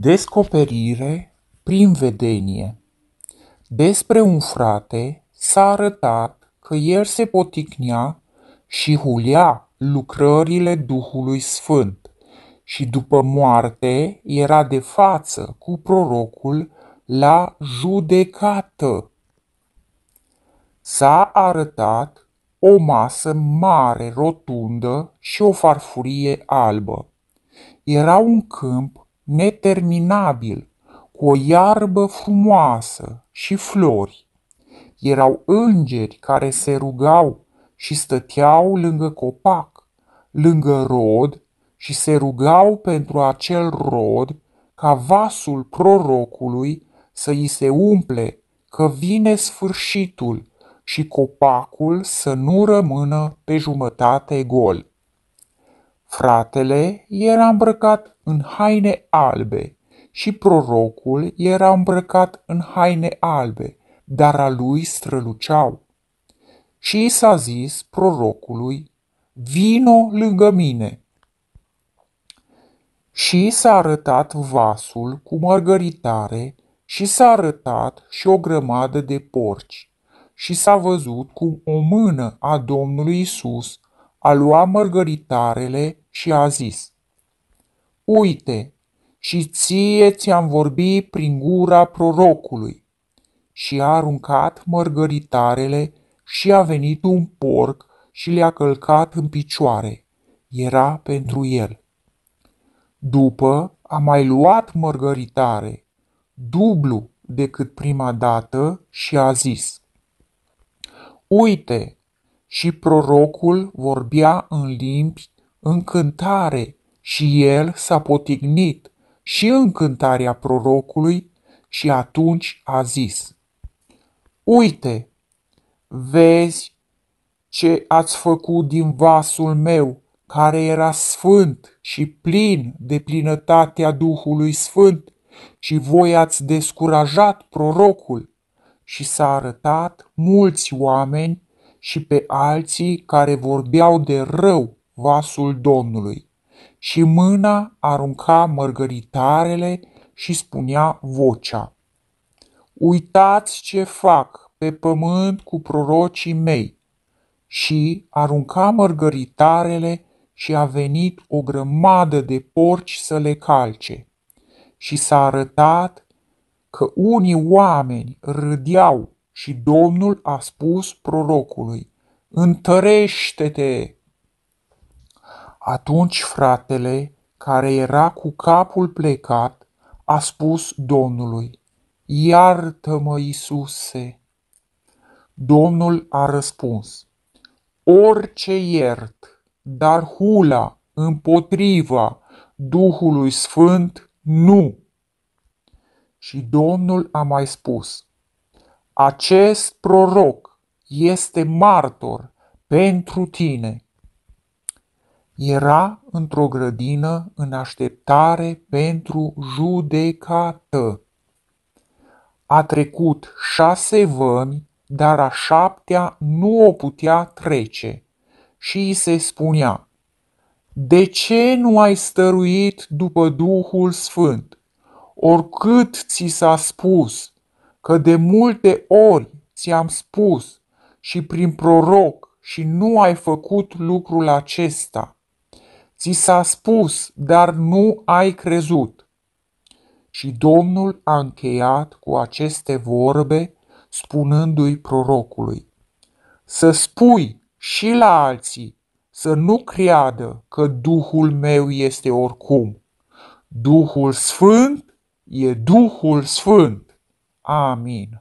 Descoperire prin vedenie. Despre un frate s-a arătat că el se poticnea și hulia lucrările Duhului Sfânt și după moarte era de față cu prorocul la judecată. S-a arătat o masă mare rotundă și o farfurie albă. Era un câmp neterminabil, cu o iarbă frumoasă și flori. Erau îngeri care se rugau și stăteau lângă copac, lângă rod și se rugau pentru acel rod ca vasul prorocului să îi se umple că vine sfârșitul și copacul să nu rămână pe jumătate gol. Fratele era îmbrăcat în haine albe și prorocul era îmbrăcat în haine albe, dar a lui străluceau. Și i s-a zis prorocului, vino lângă mine. Și s-a arătat vasul cu mărgăritare și s-a arătat și o grămadă de porci. Și s-a văzut cum o mână a Domnului Isus a luat mărgăritarele și a zis, Uite, și ție ți-am vorbit prin gura prorocului. Și a aruncat mărgăritarele și a venit un porc și le-a călcat în picioare. Era pentru el. După a mai luat mărgăritare, dublu decât prima dată, și a zis, Uite, și prorocul vorbea în limbi în cântare și el s-a potignit și în cântarea prorocului și atunci a zis, Uite, vezi ce ați făcut din vasul meu, care era sfânt și plin de plinătatea Duhului Sfânt, și voi ați descurajat prorocul. Și s-a arătat mulți oameni și pe alții care vorbeau de rău vasul Domnului și mâna arunca mărgăritarele și spunea vocea. Uitați ce fac pe pământ cu prorocii mei! Și arunca mărgăritarele și a venit o grămadă de porci să le calce. Și s-a arătat că unii oameni râdeau și Domnul a spus prorocului, întărește-te! Atunci fratele, care era cu capul plecat, a spus Domnului, iartă-mă, Iisuse! Domnul a răspuns, orice iert, dar hula împotriva Duhului Sfânt nu. Și Domnul a mai spus, acest proroc este martor pentru tine. Era într-o grădină în așteptare pentru judecată. A trecut șase vămi, dar a șaptea nu o putea trece și îi se spunea, De ce nu ai stăruit după Duhul Sfânt? Oricât ți s-a spus, că de multe ori ți-am spus și prin proroc și nu ai făcut lucrul acesta. Ți s-a spus, dar nu ai crezut. Și Domnul a încheiat cu aceste vorbe, spunându-i prorocului, să spui și la alții să nu creadă că Duhul meu este oricum. Duhul Sfânt e Duhul Sfânt. Amém.